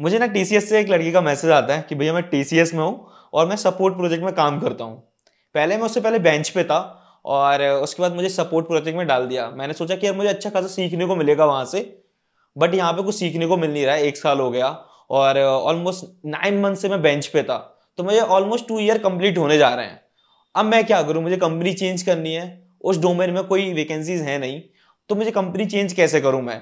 मुझे ना टी से एक लड़की का मैसेज आता है कि भैया मैं टी में हूँ और मैं सपोर्ट प्रोजेक्ट में काम करता हूँ पहले मैं उससे पहले बेंच पे था और उसके बाद मुझे सपोर्ट प्रोजेक्ट में डाल दिया मैंने सोचा कि यार मुझे अच्छा खासा सीखने को मिलेगा वहाँ से बट यहाँ पे कुछ सीखने को मिल नहीं रहा है एक साल हो गया और ऑलमोस्ट नाइन मंथ से मैं बेंच पे था तो मुझे ऑलमोस्ट टू ईयर कंप्लीट होने जा रहे हैं अब मैं क्या करूँ मुझे कंपनी चेंज करनी है उस डोमेन में कोई वैकेंसीज है नहीं तो मुझे कंपनी चेंज कैसे करूँ मैं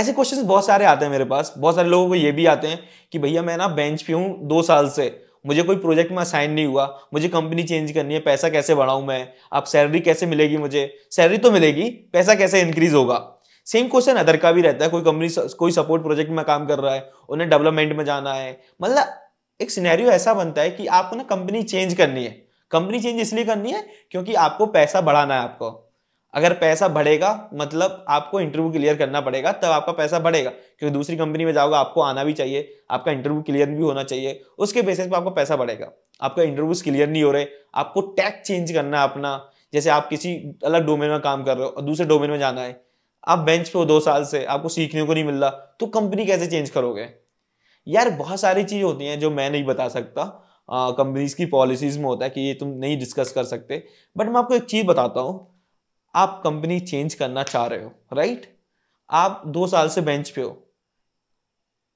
ऐसे क्वेश्चन बहुत सारे आते हैं मेरे पास बहुत सारे लोगों को ये भी आते हैं कि भैया मैं ना बेंच पे हूँ दो साल से मुझे कोई प्रोजेक्ट में असाइन नहीं हुआ मुझे कंपनी चेंज करनी है पैसा कैसे बढ़ाऊँ मैं आप सैलरी कैसे मिलेगी मुझे सैलरी तो मिलेगी पैसा कैसे इंक्रीज होगा सेम क्वेश्चन अदर का भी रहता है कोई कंपनी कोई सपोर्ट प्रोजेक्ट में काम कर रहा है उन्हें डेवलपमेंट में जाना है मतलब एक सिनेरियो ऐसा बनता है कि आपको ना कंपनी चेंज करनी है कंपनी चेंज इसलिए करनी है क्योंकि आपको पैसा बढ़ाना है आपको अगर पैसा बढ़ेगा मतलब आपको इंटरव्यू क्लियर करना पड़ेगा तब आपका पैसा बढ़ेगा क्योंकि दूसरी कंपनी में जाओगे आपको आना भी चाहिए आपका इंटरव्यू क्लियर भी होना चाहिए उसके बेसिस पर आपका पैसा बढ़ेगा आपका इंटरव्यूज क्लियर नहीं हो रहे आपको टैक्स चेंज करना है अपना जैसे आप किसी अलग डोमेन में काम कर रहे हो और दूसरे डोमेन में जाना है आप बेंच पे हो दो साल से आपको सीखने को नहीं मिल रहा तो कंपनी कैसे चेंज करोगे यार बहुत सारी चीज़ होती हैं जो मैं नहीं बता सकता कंपनीज की पॉलिसीज में होता है कि ये तुम नहीं डिस्कस कर सकते बट मैं आपको एक चीज़ बताता हूँ आप कंपनी चेंज करना चाह रहे हो राइट आप दो साल से बेंच पे हो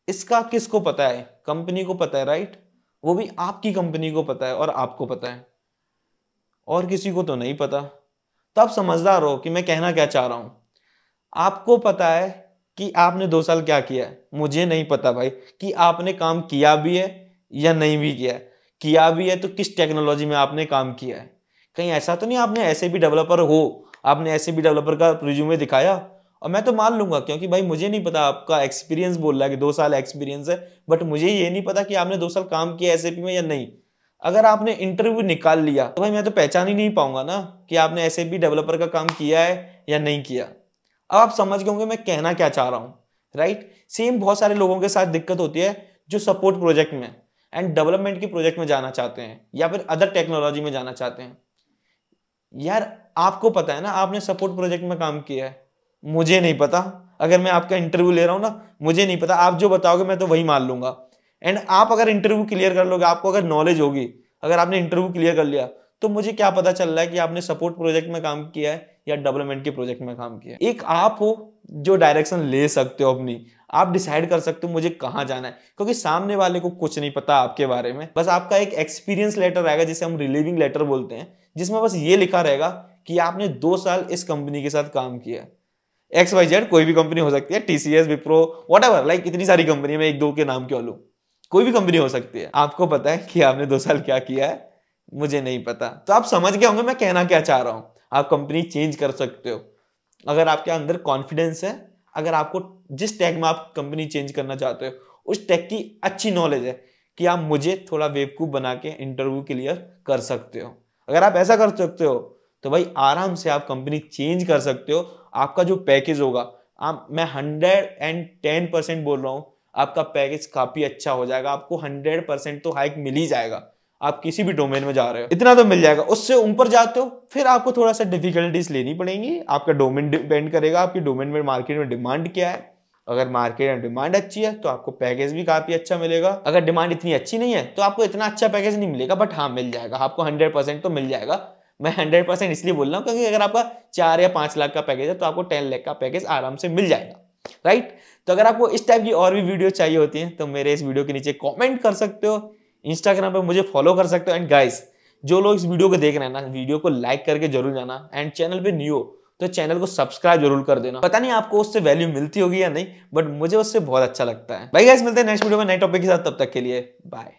इसका किसको पता है कंपनी को पता है राइट वो भी आपकी कंपनी को पता है और आपको पता है और किसी को तो नहीं पता तो आप समझदार हो कि मैं कहना क्या चाह रहा हूं आपको पता है कि आपने दो साल क्या किया है मुझे नहीं पता भाई कि आपने काम किया भी है या नहीं भी किया है किया भी है तो किस टेक्नोलॉजी में आपने काम किया है कहीं ऐसा तो नहीं आपने ऐसे भी डेवलपर हो आपने ऐसे भी डेवलपर का रिज्यूमे दिखाया और मैं तो मान लूंगा क्योंकि भाई मुझे नहीं पता आपका एक्सपीरियंस बोल रहा है कि दो साल एक्सपीरियंस है बट मुझे ये नहीं पता कि आपने दो साल काम किया एस में या नहीं अगर आपने इंटरव्यू निकाल लिया तो भाई मैं तो पहचान ही नहीं पाऊंगा ना कि आपने ऐसे भी डेवलपर का काम किया है या नहीं किया अब आप समझ गए होंगे मैं कहना क्या चाह रहा हूँ राइट सेम बहुत सारे लोगों के साथ दिक्कत होती है जो सपोर्ट प्रोजेक्ट में एंड डेवलपमेंट के प्रोजेक्ट में जाना चाहते हैं या फिर अदर टेक्नोलॉजी में जाना चाहते हैं यार आपको पता है ना आपने सपोर्ट प्रोजेक्ट में काम किया है मुझे नहीं पता अगर मैं आपका इंटरव्यू ले रहा हूँ ना मुझे नहीं पता आप जो बताओगे मैं तो वही मान लूंगा एंड आप अगर इंटरव्यू क्लियर कर लोगे आपको अगर नॉलेज होगी अगर आपने इंटरव्यू क्लियर कर लिया तो मुझे क्या पता चल रहा है कि आपने सपोर्ट प्रोजेक्ट में काम किया है या डेवलपमेंट के प्रोजेक्ट में काम किया है एक आप हो जो डायरेक्शन ले सकते हो अपनी आप डिसाइड कर सकते हो मुझे कहाँ जाना है क्योंकि सामने वाले को कुछ नहीं पता आपके बारे में बस आपका एक एक्सपीरियंस लेटर रहेगा जिसे हम रिलीविंग लेटर बोलते हैं जिसमें बस ये लिखा रहेगा कि आपने दो साल इस कंपनी के साथ काम किया एक्स वाई जेड कोई भी कंपनी हो सकती है TCS Wipro whatever like इतनी सारी कंपनी में एक दो के नाम क्यों लूँ कोई भी कंपनी हो सकती है आपको पता है कि आपने दो साल क्या किया है मुझे नहीं पता तो आप समझ गए होंगे मैं कहना क्या चाह रहा हूँ आप कंपनी चेंज कर सकते हो अगर आपके अंदर कॉन्फिडेंस है अगर आपको जिस टैग में आप कंपनी चेंज करना चाहते हो उस टैग की अच्छी नॉलेज है कि आप मुझे थोड़ा वेबकूप बना के इंटरव्यू क्लियर कर सकते हो अगर आप ऐसा कर सकते हो तो भाई आराम से आप कंपनी चेंज कर सकते हो आपका जो पैकेज होगा आप मैं हंड्रेड एंड टेन परसेंट बोल रहा हूँ आपका पैकेज काफ़ी अच्छा हो जाएगा आपको हंड्रेड परसेंट तो हाइक मिल ही जाएगा आप किसी भी डोमेन में जा रहे हो इतना तो मिल जाएगा उससे ऊपर जाते हो फिर आपको थोड़ा सा डिफिकल्टीज लेनी पड़ेंगी आपका डोमेन डिपेंड करेगा आपकी डोमेन में मार्केट में डिमांड क्या है अगर मार्केट में डिमांड अच्छी है तो आपको पैकेज भी काफी अच्छा मिलेगा अगर डिमांड इतनी अच्छी नहीं है तो आपको इतना अच्छा पैकेज नहीं मिलेगा बट हाँ मिल जाएगा आपको हंड्रेड परसेंट तो मिल जाएगा मैं हंड्रेड परसेंट इसलिए बोल रहा हूँ क्योंकि अगर आपका चार या पाँच लाख का पैकेज है तो आपको टेन लाख का पैकेज आराम से मिल जाएगा राइट तो अगर आपको इस टाइप की और भी वीडियो चाहिए होती है तो मेरे इस वीडियो के नीचे कॉमेंट कर सकते हो इंस्टाग्राम पर मुझे फॉलो कर सकते हो एंड गाइस जो लोग इस वीडियो को देख रहे हैं ना वीडियो को लाइक करके जरूर जाना एंड चैनल पे न्यू हो तो चैनल को सब्सक्राइब जरूर कर देना पता नहीं आपको उससे वैल्यू मिलती होगी या नहीं बट मुझे उससे बहुत अच्छा लगता है भाई गाइस मिलते हैं नेक्स्ट वीडियो में नए टॉपिक के साथ तब तक के लिए बाय